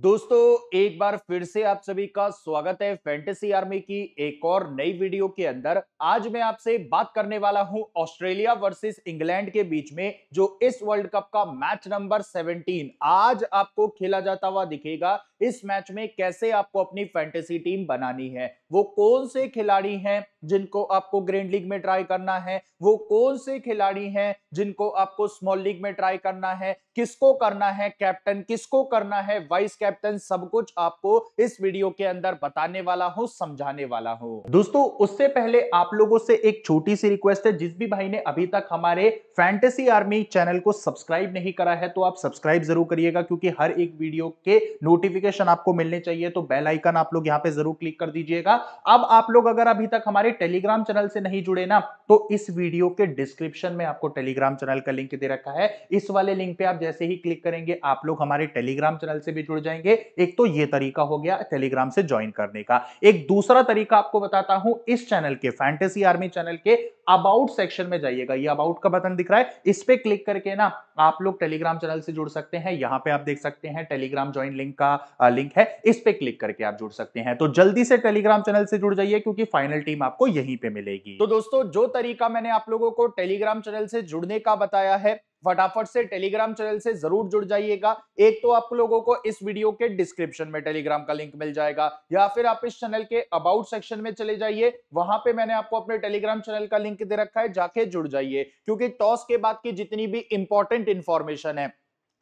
दोस्तों एक बार फिर से आप सभी का स्वागत है फैंटेसी आर्मी की एक और नई वीडियो के अंदर आज मैं आपसे बात करने वाला हूं ऑस्ट्रेलिया वर्सेस इंग्लैंड के बीच में जो इस वर्ल्ड कप का मैच नंबर 17 आज आपको खेला जाता हुआ दिखेगा इस मैच में कैसे आपको अपनी फैंटेसी टीम बनानी है वो कौन से खिलाड़ी हैं जिनको आपको ग्रैंड लीग में ट्राई करना है वो कौन से खिलाड़ी हैं जिनको आपको स्मॉल लीग में ट्राई करना है किसको करना है कैप्टन किसको करना है वाइस कैप्टन सब कुछ आपको इस वीडियो के अंदर बताने वाला हूँ समझाने वाला हूँ दोस्तों उससे पहले आप लोगों से एक छोटी सी रिक्वेस्ट है जिस भी भाई ने अभी तक हमारे फैंटेसी आर्मी चैनल को सब्सक्राइब नहीं करा है तो आप सब्सक्राइब जरूर करिएगा क्योंकि हर एक वीडियो के नोटिफिकेशन आपको मिलने चाहिए तो बेल आइकन आप लोग यहाँ पे जरूर क्लिक कर दीजिएगा अब आप लोग अगर अभी तक हमारे टेलीग्राम चैनल से नहीं जुड़े ना तो इस वीडियो के डिस्क्रिप्शन में आपको टेलीग्राम चैनल का लिंक दे रखा है इस वाले लिंक पे आप जैसे ही क्लिक करेंगे आप लोग हमारे टेलीग्राम चैनल से भी जुड़ जाए जाएंगे एक तो ये तरीका हो गया टेलीग्राम से ज्वाइन करने का एक दूसरा तरीका आपको बताता हूं इस चैनल के फैंटेसी आर्मी चैनल के अबाउट सेक्शन में जाइएगा ये अबाउट का बटन दिख रहा है इस पर क्लिक करके ना आप लोग टेलीग्राम चैनल से जुड़ सकते हैं यहां पे आप देख सकते हैं टेलीग्राम ज्वाइन लिंक का लिंक है इस पर क्लिक करके आप जुड़ सकते हैं तो जल्दी से टेलीग्राम चैनल से जुड़ जाइए क्योंकि फाइनल टीम आपको यहीं पे मिलेगी तो दोस्तों जो तरीका मैंने आप लोगों को टेलीग्राम चैनल से जुड़ने का बताया है फटाफट से टेलीग्राम चैनल से जरूर जुड़ जाइएगा एक तो आप लोगों को इस वीडियो के डिस्क्रिप्शन में टेलीग्राम का लिंक मिल जाएगा या फिर आप इस चैनल के अबाउट सेक्शन में चले जाइए वहां पे मैंने आपको अपने टेलीग्राम चैनल का लिंक दे रखा है जाके जुड़ जाइए क्योंकि टॉस के बाद की जितनी भी इंपॉर्टेंट इंफॉर्मेशन है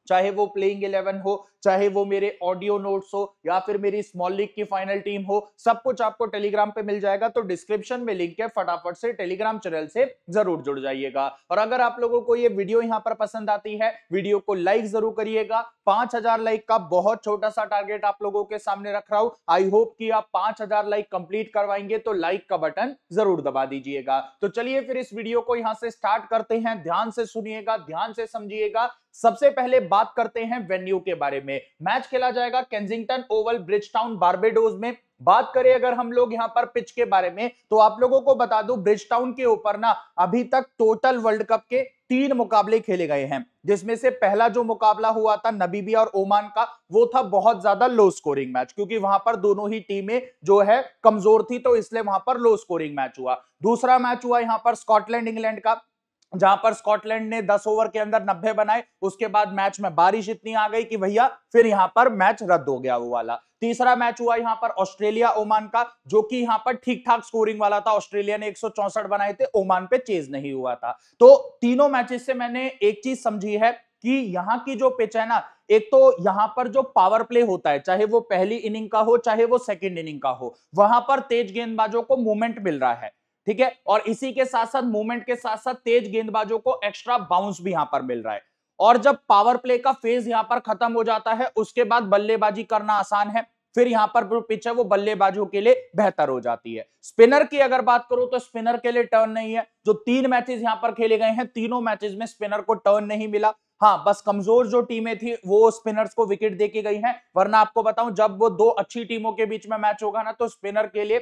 चाहे वो प्लेइंग इलेवन हो चाहे वो मेरे ऑडियो नोट्स हो या फिर मेरी स्मॉल लीग की फाइनल टीम हो सब कुछ आपको टेलीग्राम पे मिल जाएगा तो डिस्क्रिप्शन में लिंक है फटाफट से टेलीग्राम चैनल से जरूर जुड़ जाइएगा और अगर आप लोगों को ये वीडियो यहाँ पर पसंद आती है वीडियो को लाइक जरूर करिएगा पांच हजार लाइक का बहुत छोटा सा टारगेट आप लोगों के सामने रख रहा हूं आई होप की आप पांच हजार लाइक कंप्लीट करवाएंगे तो लाइक का बटन जरूर दबा दीजिएगा तो चलिए फिर इस वीडियो को यहाँ से स्टार्ट करते हैं ध्यान से सुनिएगा ध्यान से समझिएगा सबसे पहले बात करते हैं वेन्यू के बारे में मैच खेला जाएगा Kensington Oval Bridgetown Barbados में बात करें अगर हम लोग यहां पर पिच के बारे में तो आप लोगों को बता दूं ब्रिज टाउन के ऊपर ना अभी तक टोटल वर्ल्ड कप के तीन मुकाबले खेले गए हैं जिसमें से पहला जो मुकाबला हुआ था नबीबिया और ओमान का वो था बहुत ज्यादा लो स्कोरिंग मैच क्योंकि वहां पर दोनों ही टीमें जो है कमजोर थी तो इसलिए वहां पर लो स्कोरिंग मैच हुआ दूसरा मैच हुआ यहां पर स्कॉटलैंड इंग्लैंड का जहां पर स्कॉटलैंड ने 10 ओवर के अंदर 90 बनाए उसके बाद मैच में बारिश इतनी आ गई कि भैया फिर यहां पर मैच रद्द हो गया वो वाला तीसरा मैच हुआ यहाँ पर ऑस्ट्रेलिया ओमान का जो कि यहां पर ठीक ठाक स्कोरिंग वाला था ऑस्ट्रेलिया ने एक बनाए थे ओमान पे चेज नहीं हुआ था तो तीनों मैचेस से मैंने एक चीज समझी है कि यहाँ की जो पिच है ना एक तो यहां पर जो पावर प्ले होता है चाहे वो पहली इनिंग का हो चाहे वो सेकंड इनिंग का हो वहां पर तेज गेंदबाजों को मूवमेंट मिल रहा है ठीक है और इसी के साथ साथ मूवमेंट के साथ साथ तेज गेंदबाजों को एक्स्ट्रा बाउंस भी यहां पर मिल रहा है और जब पावर प्ले का फेज यहां पर खत्म हो जाता है उसके बाद बल्लेबाजी करना आसान है फिर यहां पर जो पिच है वो बल्लेबाजों के लिए बेहतर हो जाती है स्पिनर की अगर बात करो तो स्पिनर के लिए टर्न नहीं है जो तीन मैचेस यहां पर खेले गए हैं तीनों मैचेस में स्पिनर को टर्न नहीं मिला हाँ बस कमजोर जो टीमें थी वो स्पिनर्स को विकेट देके गई हैं वरना आपको बताऊं जब वो दो अच्छी टीमों के बीच में मैच होगा ना तो स्पिनर के लिए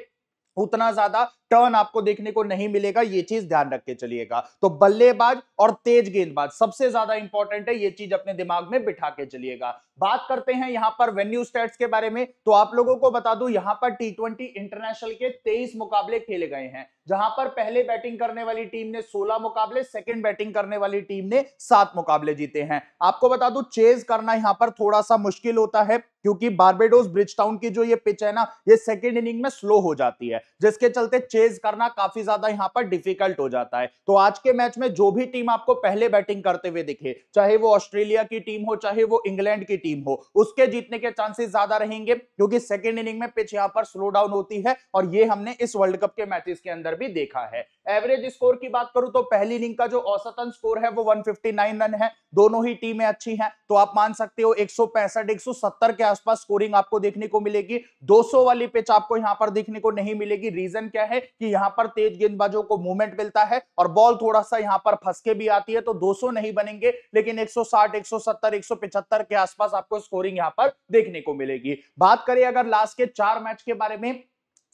उतना ज्यादा टर्न आपको देखने को नहीं मिलेगा यह चीज ध्यान रख के चलिएगा तो बल्लेबाज और तेज गेंदबाज सबसे ज्यादा इंपॉर्टेंट है यह चीज अपने दिमाग में बिठा के चलिएगा बात करते हैं यहां पर वेन्यू स्टेट्स के बारे में तो आप लोगों को बता दूं यहां पर टी ट्वेंटी इंटरनेशनल के तेईस मुकाबले खेले गए हैं जहां पर पहले बैटिंग करने वाली टीम ने 16 मुकाबले सेकंड बैटिंग करने वाली टीम ने सात मुकाबले जीते हैं आपको बता दूं चेज करना यहां पर थोड़ा सा मुश्किल होता है क्योंकि बारबेडोस ब्रिजटाउन की जो ये पिच है ना ये सेकंड इनिंग में स्लो हो जाती है जिसके चलते चेज करना काफी ज्यादा यहाँ पर डिफिकल्ट हो जाता है तो आज के मैच में जो भी टीम आपको पहले बैटिंग करते हुए दिखे चाहे वो ऑस्ट्रेलिया की टीम हो चाहे वो इंग्लैंड की टीम टीम हो उसके जीतने के चांसेस ज्यादा रहेंगे क्योंकि सेकेंड इनिंग में पिच यहां पर स्लो डाउन होती है और ये हमने इस वर्ल्ड कप के मैचेस के अंदर भी देखा है एवरेज स्कोर की बात करूं तो पहली इनिंग का जो औसतन स्कोर है वो 159 रन है दोनों ही टीमें अच्छी हैं तो आप मान सकते हो 165 170 के आसपास स्कोरिंग आपको देखने को मिलेगी 200 वाली पिच आपको यहां पर देखने को नहीं मिलेगी रीजन क्या है कि यहां पर तेज गेंदबाजों को मूवमेंट मिलता है और बॉल थोड़ा सा यहां पर फंसके भी आती है तो दो नहीं बनेंगे लेकिन एक सौ साठ के आसपास आपको स्कोरिंग यहां पर देखने को मिलेगी बात करें अगर लास्ट के चार मैच के बारे में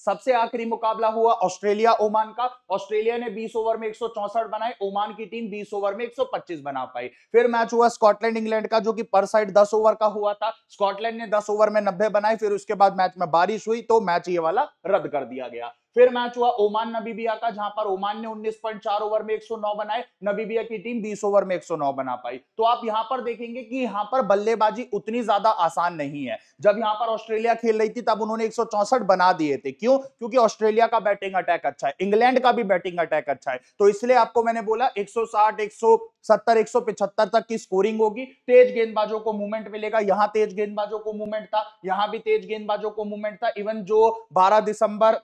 सबसे आखिरी मुकाबला हुआ ऑस्ट्रेलिया ओमान का ऑस्ट्रेलिया ने 20 ओवर में 164 बनाए ओमान की टीम 20 ओवर में 125 बना पाई फिर मैच हुआ स्कॉटलैंड इंग्लैंड का जो कि पर साइड 10 ओवर का हुआ था स्कॉटलैंड ने 10 ओवर में 90 बनाए फिर उसके बाद मैच में बारिश हुई तो मैच ये वाला रद्द कर दिया गया फिर मैच हुआ ओमान नबीबिया का जहां पर ओमान ने 19.4 ओवर में 109 बनाए नबीबिया की टीम 20 ओवर में 109 बना पाई तो आप यहां पर देखेंगे कि यहां पर बल्लेबाजी उतनी ज्यादा आसान नहीं है जब यहां पर ऑस्ट्रेलिया खेल रही थी तब उन्होंने एक बना दिए थे क्यों क्योंकि ऑस्ट्रेलिया का बैटिंग अटैक अच्छा है इंग्लैंड का भी बैटिंग अटैक अच्छा है तो इसलिए आपको मैंने बोला एक सौ पिछहत्तर तक की स्कोरिंग होगी तेज गेंदबाजों को मूवमेंट मिलेगा यहाँ तेज गेंदबाजों को मूवमेंट था यहाँ भी तेज गेंदबाजों को मूवमेंट था इवन जो बारह दिसंबर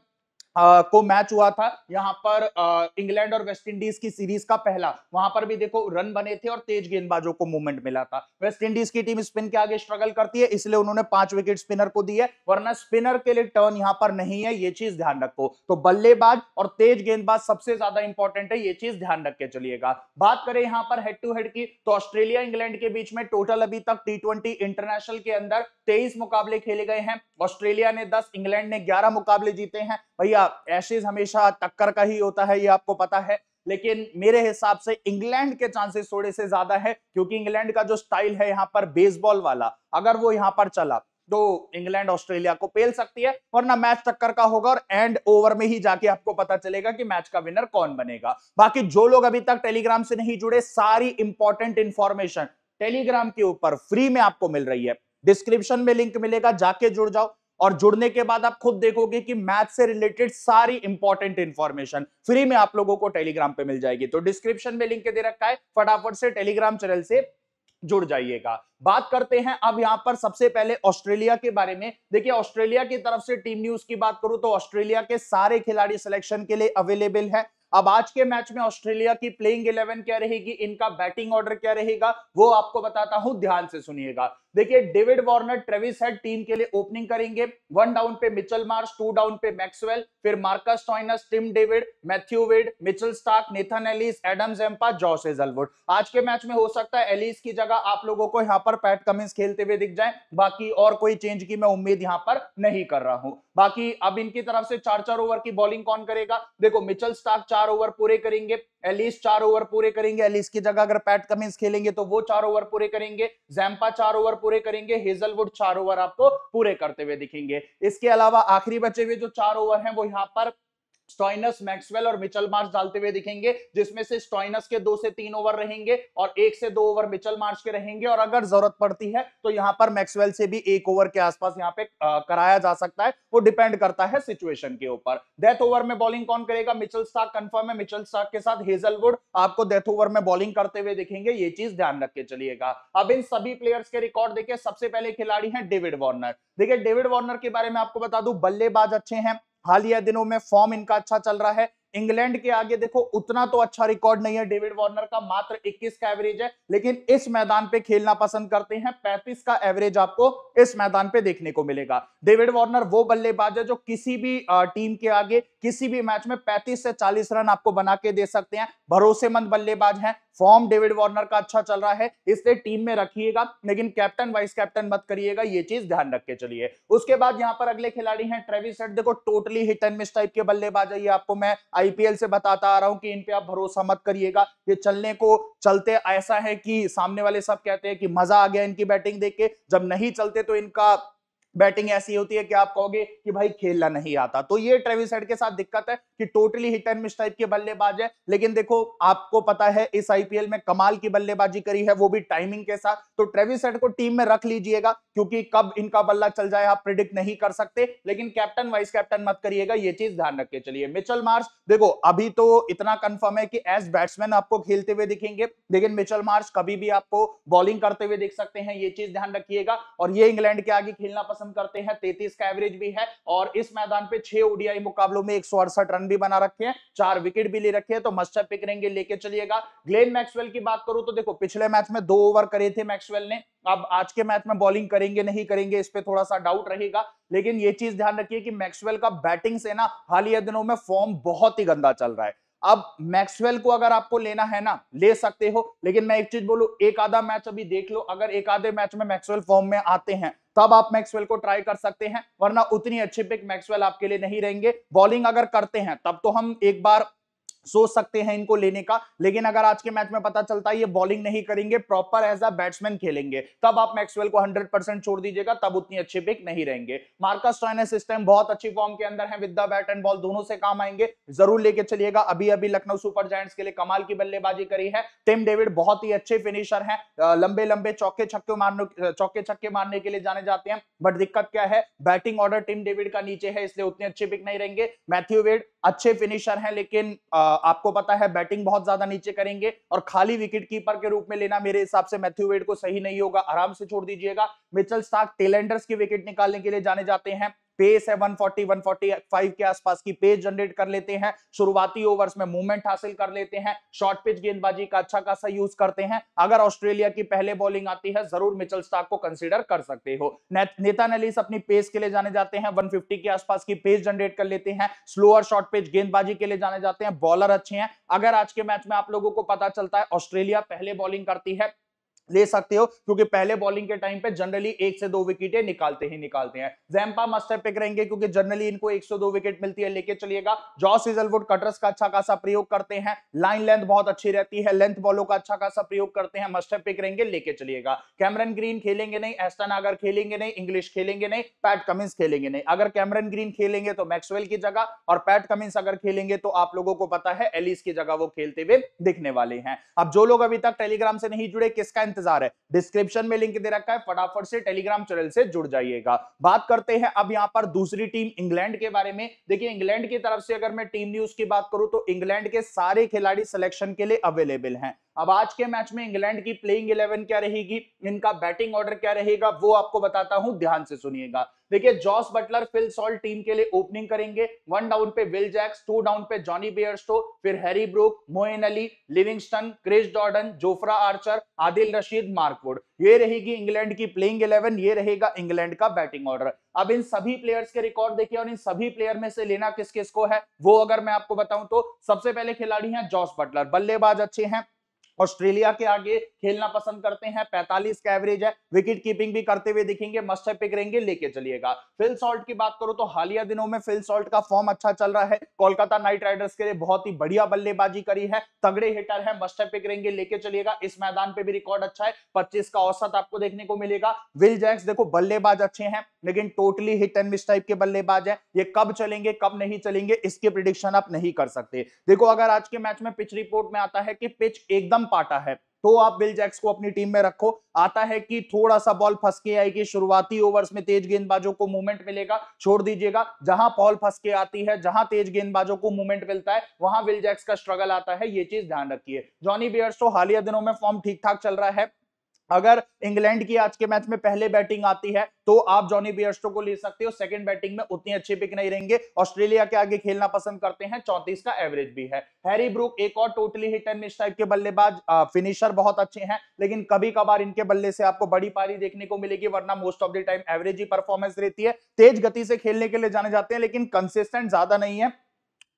को मैच हुआ था यहां पर इंग्लैंड और वेस्ट इंडीज की सीरीज का पहला वहां पर भी देखो रन बने थे और तेज गेंदबाजों को मूवमेंट मिला था वेस्ट इंडीज की टीम स्पिन के आगे स्ट्रगल करती है इसलिए उन्होंने पांच विकेट स्पिनर को दी है वरना स्पिनर के लिए टर्न यहाँ पर नहीं है ये चीज ध्यान रखो तो बल्लेबाज और तेज गेंदबाज सबसे ज्यादा इंपॉर्टेंट है ये चीज ध्यान रख के चलिएगा बात करें यहां पर हेड टू हेड की तो ऑस्ट्रेलिया इंग्लैंड के बीच में टोटल अभी तक टी इंटरनेशनल के अंदर तेईस मुकाबले खेले गए हैं ऑस्ट्रेलिया ने दस इंग्लैंड ने ग्यारह मुकाबले जीते हैं भैया एशेज हमेशा टक्कर का ही होता है ये आपको पता है लेकिन मेरे हिसाब से इंग्लैंड के चांसेस थोड़े से ज्यादा है क्योंकि इंग्लैंड का जो स्टाइल है यहाँ पर बेसबॉल वाला अगर वो यहाँ पर चला तो इंग्लैंड ऑस्ट्रेलिया को पेल सकती है वरना मैच टक्कर का होगा और एंड ओवर में ही जाके आपको पता चलेगा कि मैच का विनर कौन बनेगा बाकी जो लोग अभी तक टेलीग्राम से नहीं जुड़े सारी इंपॉर्टेंट इंफॉर्मेशन टेलीग्राम के ऊपर फ्री में आपको मिल रही है डिस्क्रिप्शन में लिंक मिलेगा जाके जुड़ जाओ और जुड़ने के बाद आप खुद देखोगे कि मैथ से रिलेटेड सारी इंपॉर्टेंट इंफॉर्मेशन फ्री में आप लोगों को टेलीग्राम पे मिल जाएगी तो डिस्क्रिप्शन में लिंक दे रखा है फटाफट से टेलीग्राम चैनल से जुड़ जाइएगा बात करते हैं अब यहां पर सबसे पहले ऑस्ट्रेलिया के बारे में देखिए ऑस्ट्रेलिया की तरफ से टीम न्यूज की बात करूं तो ऑस्ट्रेलिया के सारे खिलाड़ी सिलेक्शन के लिए अवेलेबल है अब आज के मैच में ऑस्ट्रेलिया की प्लेइंग इलेवन क्या रहेगी इनका बैटिंग ऑर्डर क्या रहेगा वो आपको बताता हूं ध्यान से सुनिएगा देखिए David Warner Travis Head team के लिए ओपनिंग करेंगे वन डाउन पे मिचल मार्स टू डाउन पे मैक्सवेल फिर Marcus Stoinis Tim David Matthew Wade Mitchell Starc Nathan Ellis Adam Zampa Josh Hazlewood आज के मैच में हो सकता है एलिस की जगह आप लोगों को यहाँ पर पैट कमिंस खेलते हुए दिख जाए बाकी और कोई चेंज की मैं उम्मीद यहां पर नहीं कर रहा हूं बाकी अब इनकी तरफ से चार चार ओवर की बॉलिंग कौन करेगा देखो मिचल स्टार्क चार ओवर पूरे करेंगे एलिस चार ओवर पूरे करेंगे एलिस की जगह अगर पैट कमिंस खेलेंगे तो वो चार ओवर पूरे करेंगे जैम्पा चार ओवर पूरे करेंगे हेजलवुड चार ओवर आपको पूरे करते हुए दिखेंगे इसके अलावा आखिरी बचे हुए जो चार ओवर हैं वो यहाँ पर स्टॉइनस मैक्सवेल और मिचल मार्च डालते हुए दिखेंगे जिसमें से स्टॉइनस के दो से तीन ओवर रहेंगे और एक से दो ओवर मिचल मार्च के रहेंगे और अगर जरूरत पड़ती है तो यहाँ पर मैक्सवेल से भी एक ओवर के आसपास यहाँ पे आ, कराया जा सकता है वो डिपेंड करता है सिचुएशन के ऊपर डेथ ओवर में बॉलिंग कौन करेगा मिचल स्टाक कंफर्म है मिचल स्टाक के साथ हेजलवुड आपको डेथ ओवर में बॉलिंग करते हुए दिखेंगे ये चीज ध्यान रख के चलिएगा अब इन सभी प्लेयर्स के रिकॉर्ड देखिए सबसे पहले खिलाड़ी है डेविड वार्नर देखिए डेविड वार्नर के बारे में आपको बता दू बल्लेबाज अच्छे हैं हालिया दिनों में फॉर्म इनका अच्छा चल रहा है इंग्लैंड के आगे देखो उतना तो अच्छा रिकॉर्ड नहीं है डेविड वार्नर का मात्र 21 का एवरेज है लेकिन इस मैदान पे खेलना पसंद करते हैं 35 का एवरेज आपको इस मैदान पे देखने को मिलेगा डेविड वार्नर वो बल्लेबाज है जो किसी भी टीम के आगे किसी भी मैच में 35 से 40 रन आपको बना के दे सकते हैं भरोसेमंद बल्लेबाज है फॉर्म डेविड वार्नर का अच्छा चल रहा है इसलिए टीम में रखिएगा लेकिन कैप्टन वाइस कैप्टन मत करिएगा ये चीज ध्यान रख के चलिए उसके बाद यहाँ पर अगले खिलाड़ी हैं ट्रेविस हेड देखो totally hit and miss type के बल्लेबाज है ये आपको मैं आईपीएल से बताता आ रहा हूँ कि इन पे आप भरोसा मत करिएगा ये चलने को चलते ऐसा है कि सामने वाले सब कहते हैं कि मजा आ गया इनकी बैटिंग देख के जब नहीं चलते तो इनका बैटिंग ऐसी होती है कि आप कहोगे कि भाई खेलना नहीं आता तो ये ट्रेविस हेड के साथ दिक्कत है कि totally hit and miss type के बल्लेबाज है लेकिन देखो आपको पता है इस आईपीएल में कमाल की बल्लेबाजी करी है वो भी टाइमिंग के साथ तो ट्रेविस हेड को टीम में रख लीजिएगा क्योंकि कब इनका बल्ला चल जाए आप प्रिडिक्ट नहीं कर सकते लेकिन कैप्टन वाइस कैप्टन मत करिएगा ये चीज ध्यान रख के चलिए मिचल मार्च देखो अभी तो इतना कन्फर्म है कि एज बैट्समैन आपको खेलते हुए दिखेंगे लेकिन मिचल मार्च कभी भी आपको बॉलिंग करते हुए दिख सकते हैं ये चीज ध्यान रखिएगा और ये इंग्लैंड के आगे खेलना पसंद पसंद करते हैं तैतीस का एवरेज भी है और इस मैदान पे छह ओडीआई मुकाबलों में एक रन भी बना रखे हैं चार विकेट भी ले रखे हैं तो मस्टर पिक पिकरेंगे लेके चलिएगा ग्लेन मैक्सवेल की बात करूं तो देखो पिछले मैच में दो ओवर करे थे मैक्सवेल ने अब आज के मैच में बॉलिंग करेंगे नहीं करेंगे इस पे थोड़ा सा डाउट रहेगा लेकिन ये चीज ध्यान रखिए कि मैक्सवेल का बैटिंग से ना हालिया दिनों में फॉर्म बहुत ही गंदा चल रहा है अब मैक्सवेल को अगर आपको लेना है ना ले सकते हो लेकिन मैं एक चीज बोलू एक आधा मैच अभी देख लो अगर एक आधे मैच में मैक्सवेल फॉर्म में आते हैं तब आप मैक्सवेल को ट्राई कर सकते हैं वरना उतनी अच्छी पिक मैक्सवेल आपके लिए नहीं रहेंगे बॉलिंग अगर करते हैं तब तो हम एक बार सोच सकते हैं इनको लेने का लेकिन अगर आज के मैच में पता चलता है ये बॉलिंग नहीं करेंगे प्रॉपर एज अ बैट्समैन खेलेंगे तब आप मैक्सवेल को 100 परसेंट छोड़ दीजिएगा तब उतनी अच्छी पिक नहीं रहेंगे मार्कस टॉयनस इस टाइम बहुत अच्छी फॉर्म के अंदर है with the bat and ball दोनों से काम आएंगे जरूर लेके चलिएगा अभी अभी लखनऊ सुपर जायंट्स के लिए कमाल की बल्लेबाजी करी है टिम डेविड बहुत ही अच्छे फिनिशर है लंबे लंबे चौके छक्के मारने चौके छक्के मारने के लिए जाने जाते हैं बट दिक्कत क्या है बैटिंग ऑर्डर टिम डेविड का नीचे है इसलिए उतने अच्छे पिक नहीं रहेंगे मैथ्यू वेड अच्छे फिनिशर है लेकिन आ, आपको पता है बैटिंग बहुत ज्यादा नीचे करेंगे और खाली विकेट कीपर के रूप में लेना मेरे हिसाब से मैथ्यू वेड को सही नहीं होगा आराम से छोड़ दीजिएगा मिचल स्टार्क टेलेंडर्स की विकेट निकालने के लिए जाने जाते हैं पेस है 140 145 के आसपास की पेस जनरेट कर लेते हैं शुरुआती ओवर्स में मूवमेंट हासिल कर लेते हैं शॉर्ट पिच गेंदबाजी का अच्छा खासा यूज करते हैं अगर ऑस्ट्रेलिया की पहले बॉलिंग आती है जरूर मिचल स्टाक को कंसिडर कर सकते हो नेता नलिस अपनी पेस के लिए जाने जाते हैं वन के आसपास की पेस जनरेट कर लेते हैं स्लोअर शॉर्ट पिच गेंदबाजी के लिए जाने जाते हैं बॉलर अच्छे हैं अगर आज के मैच में आप लोगों को पता चलता है ऑस्ट्रेलिया पहले बॉलिंग करती है ले सकते हो क्योंकि पहले बॉलिंग के टाइम पे जनरली एक से दो विकेटें निकालते ही निकालते हैं जैम्पा मस्टर पिक रहेंगे क्योंकि जनरली इनको एक से दो विकेट मिलती है लेके चलिएगा जॉस इजलवुड कटर्स का अच्छा खासा प्रयोग करते हैं लाइन लेंथ बहुत अच्छी रहती है लेंथ बॉलों का अच्छा खासा प्रयोग करते हैं मस्टर पिक रहेंगे लेके चलिएगा कैमरन ग्रीन खेलेंगे नहीं एस्टन अगर खेलेंगे नहीं इंग्लिश खेलेंगे नहीं पैट कमिंस खेलेंगे नहीं अगर कैमरन ग्रीन खेलेंगे तो मैक्सवेल की जगह और पैट कमिंस अगर खेलेंगे तो आप लोगों को पता है एलिस की जगह वो खेलते हुए दिखने वाले हैं अब जो लोग अभी तक टेलीग्राम से नहीं जुड़े किसका इंतजार है डिस्क्रिप्शन में लिंक दे रखा है फटाफट से टेलीग्राम चैनल से जुड़ जाइएगा बात करते हैं अब यहाँ पर दूसरी टीम इंग्लैंड के बारे में देखिए इंग्लैंड की तरफ से अगर मैं टीम न्यूज की बात करूं तो इंग्लैंड के सारे खिलाड़ी सिलेक्शन के लिए अवेलेबल हैं अब आज के मैच में इंग्लैंड की प्लेइंग इलेवन क्या रहेगी इनका बैटिंग ऑर्डर क्या रहेगा वो आपको बताता हूं ध्यान से सुनिएगा देखिए Jos Buttler Phil Salt team के लिए ओपनिंग करेंगे वन डाउन पे विल जैक्स टू डाउन पे जॉनी बेयरस्टो फिर Harry Brook Moeen Ali Livingstone Chris Jordan Jofra Archer Adil Rashid Mark Wood ये रहेगी इंग्लैंड की प्लेइंग इलेवन ये रहेगा इंग्लैंड का बैटिंग ऑर्डर अब इन सभी प्लेयर्स के रिकॉर्ड देखिए और इन सभी प्लेयर में से लेना किस किस को है वो अगर मैं आपको बताऊं तो सबसे पहले खिलाड़ी हैं जॉस बटलर बल्लेबाज अच्छे हैं ऑस्ट्रेलिया के आगे खेलना पसंद करते हैं 45 का एवरेज है विकेट कीपिंग भी करते हुए दिखेंगे मस्ट पिक रहेंगे लेके चलिएगा फिल सॉल्ट की बात करो तो हालिया दिनों में फिल सॉल्ट का फॉर्म अच्छा चल रहा है कोलकाता नाइट राइडर्स के लिए बहुत ही बढ़िया बल्लेबाजी करी है तगड़े हिटर है मस्ट पिक रहेंगे लेके चलिएगा इस मैदान पर भी रिकॉर्ड अच्छा है पच्चीस का औसत आपको देखने को मिलेगा विल जैक्स देखो बल्लेबाज अच्छे हैं लेकिन totally hit and miss type के बल्लेबाज है ये कब चलेंगे कब नहीं चलेंगे इसके प्रिडिक्शन आप नहीं कर सकते देखो अगर आज के मैच में पिच रिपोर्ट में आता है कि पिच एकदम आता है तो आप बिल जैक्स को अपनी टीम में रखो आता है कि थोड़ा सा बॉल फंसके आएगी शुरुआती ओवर्स में तेज गेंदबाजों को मूवमेंट मिलेगा छोड़ दीजिएगा जहां बॉल फंसके आती है जहां तेज गेंदबाजों को मूवमेंट मिलता है वहां बिल जैक्स का स्ट्रगल आता है ये चीज ध्यान रखिए जॉनी बियर्स तो हालिया दिनों में फॉर्म ठीक ठाक चल रहा है अगर इंग्लैंड की आज के मैच में पहले बैटिंग आती है तो आप जॉनी बियर्स्टो को ले सकते हो सेकंड बैटिंग में उतनी अच्छी पिक नहीं रहेंगे ऑस्ट्रेलिया के आगे खेलना पसंद करते हैं चौंतीस का एवरेज भी है हैरी ब्रूक एक और totally hit and miss type के बल्लेबाज फिनिशर बहुत अच्छे हैं लेकिन कभी कभार इनके बल्ले से आपको बड़ी पारी देखने को मिलेगी वरना most of the time average ही परफॉर्मेंस रहती है तेज गति से खेलने के लिए जाने जाते हैं लेकिन कंसिस्टेंट ज्यादा नहीं है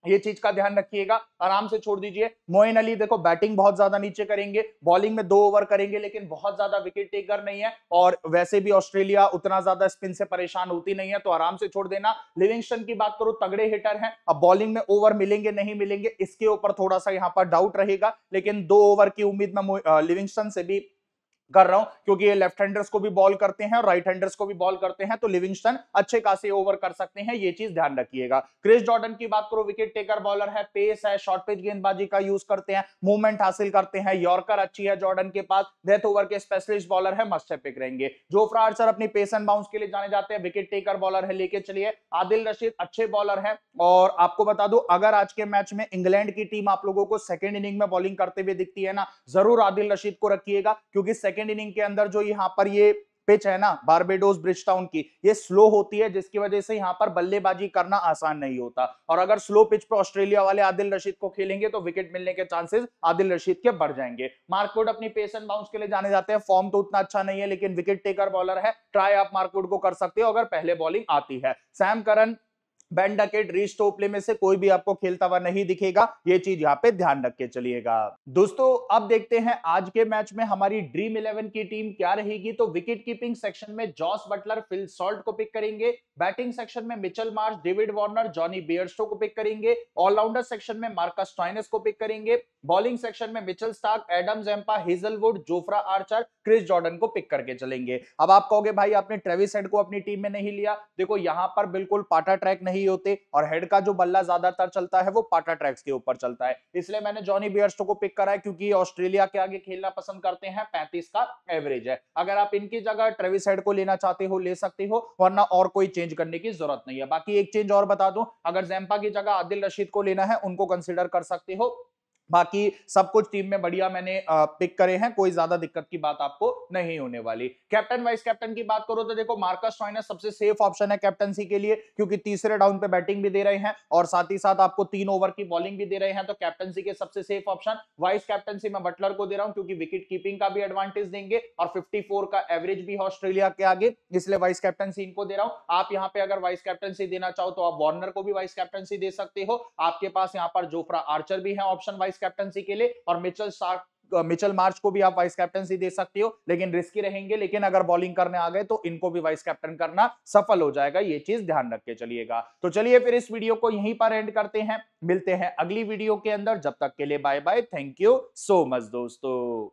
ये चीज का ध्यान रखिएगा आराम से छोड़ दीजिए मोइन अली देखो बैटिंग बहुत ज्यादा नीचे करेंगे बॉलिंग में दो ओवर करेंगे लेकिन बहुत ज्यादा विकेट टेकर नहीं है और वैसे भी ऑस्ट्रेलिया उतना ज्यादा स्पिन से परेशान होती नहीं है तो आराम से छोड़ देना लिविंगस्टन की बात करो तगड़े हिटर है अब बॉलिंग में ओवर मिलेंगे नहीं मिलेंगे इसके ऊपर थोड़ा सा यहाँ पर डाउट रहेगा लेकिन दो ओवर की उम्मीद में लिविंगस्टन से भी कर रहा हूं क्योंकि ये लेफ्ट हैंडर्स को भी बॉल करते हैं और राइट हैंडर्स को भी बॉल करते हैं तो लिविंगस्टन अच्छे खासे ओवर कर सकते हैं ये चीज ध्यान रखिएगा क्रिस जॉर्डन की बात करो विकेट टेकर बॉलर है पेस है शॉर्ट पिच गेंदबाजी का यूज करते हैं मूवमेंट हासिल करते हैं यॉर्कर अच्छी है जॉर्डन के पास डेथ ओवर के स्पेशलिस्ट बॉलर है मस्ट पिक रहेंगे जोफ्रा आर्चर अपनी पेस एंड बाउंस के लिए जाने जाते हैं विकेट टेकर बॉलर है लेके चलिए आदिल रशीद अच्छे बॉलर है और आपको बता दू अगर आज के मैच में इंग्लैंड की टीम आप लोगों को सेकेंड इनिंग में बॉलिंग करते हुए दिखती है ना जरूर आदिल रशीद को रखिएगा क्योंकि सेकेंड सेकेंड इनिंग के अंदर जो यहाँ पर ये पिच है ना बारबेडोस ब्रिजटाउन की ये स्लो होती है जिसकी वजह से यहाँ पर बल्लेबाजी करना आसान नहीं होता और अगर स्लो पिच पर ऑस्ट्रेलिया वाले आदिल रशीद को खेलेंगे तो विकेट मिलने के चांसेस आदिल रशीद के बढ़ जाएंगे मार्कवुड अपनी पेस एंड बाउंस के लिए जाने जाते हैं फॉर्म तो उतना अच्छा नहीं है लेकिन विकेट टेकर बॉलर है ट्राई आप मार्कवुड को कर सकते हो अगर पहले बॉलिंग आती है सैम करन बैंड डकेट में से कोई भी आपको खेलता हुआ नहीं दिखेगा ये चीज यहाँ पे ध्यान रख के चलिएगा दोस्तों अब देखते हैं आज के मैच में हमारी ड्रीम इलेवन की टीम क्या रहेगी तो विकेट कीपिंग सेक्शन में जॉस बटलर फिल सॉल्ट को पिक करेंगे बैटिंग सेक्शन में Mitchell Marsh David Warner Jonny Bairstow को पिक करेंगे ऑलराउंडर सेक्शन में मार्कस टॉइनस को पिक करेंगे बॉलिंग सेक्शन में Mitchell Starc Adam Zampa Hazlewood Jofra Archer Chris Jordan को पिक करके चलेंगे अब आप कहोगे भाई आपने ट्रेविस हेड को अपनी टीम में नहीं लिया देखो यहाँ पर बिल्कुल पाटा ट्रैक नहीं नहीं होते और हेड का जो बल्ला ज्यादातर चलता है वो पाटा ट्रैक्स के ऊपर चलता है इसलिए मैंने जॉनी बियर्स्टो को पिक करा है क्योंकि ऑस्ट्रेलिया के आगे खेलना पसंद करते हैं पैंतीस का एवरेज है अगर आप इनकी जगह ट्रेविस हेड को लेना चाहते हो ले सकते हो वरना और कोई चेंज करने की जरूरत नहीं है बाकी एक चेंज और बता दो अगर जैम्पा की जगह आदिल रशीद को लेना है उनको कंसिडर कर सकते हो बाकी सब कुछ टीम में बढ़िया मैंने पिक करे हैं कोई ज्यादा दिक्कत की बात आपको नहीं होने वाली कैप्टन वाइस कैप्टन की बात करो तो देखो मार्कस स्टॉइनर सबसे सेफ ऑप्शन है कैप्टनसी के लिए क्योंकि तीसरे डाउन पे बैटिंग भी दे रहे हैं और साथ ही साथ आपको तीन ओवर की बॉलिंग भी दे रहे हैं तो कैप्टनसी के सबसे सेफ ऑप्शन वाइस कैप्टनसी में बटलर को दे रहा हूं क्योंकि विकेट कीपिंग का भी एडवांटेज देंगे और फिफ्टी का एवरेज भी ऑस्ट्रेलिया के आगे इसलिए वाइस कैप्टनसी इनको दे रहा हूं आप यहाँ पे अगर वाइस कैप्टनसी देना चाहो तो आप वार्नर को भी वाइस कैप्टनसी दे सकते हो आपके पास यहाँ पर जोफ्रा आर्चर भी है ऑप्शन वाइस कैप्टनसी के लिए और मिचल शार्क मिचल मार्च को भी आप वाइस कैप्टनसी दे सकते हो लेकिन रिस्की रहेंगे लेकिन अगर बॉलिंग करने आ गए तो इनको भी वाइस कैप्टन करना सफल हो जाएगा ये चीज ध्यान रख के चलिएगा तो चलिए फिर इस वीडियो को यहीं पर एंड करते हैं मिलते हैं अगली वीडियो के अंदर जब तक के लिए bye bye thank you so much दोस्तों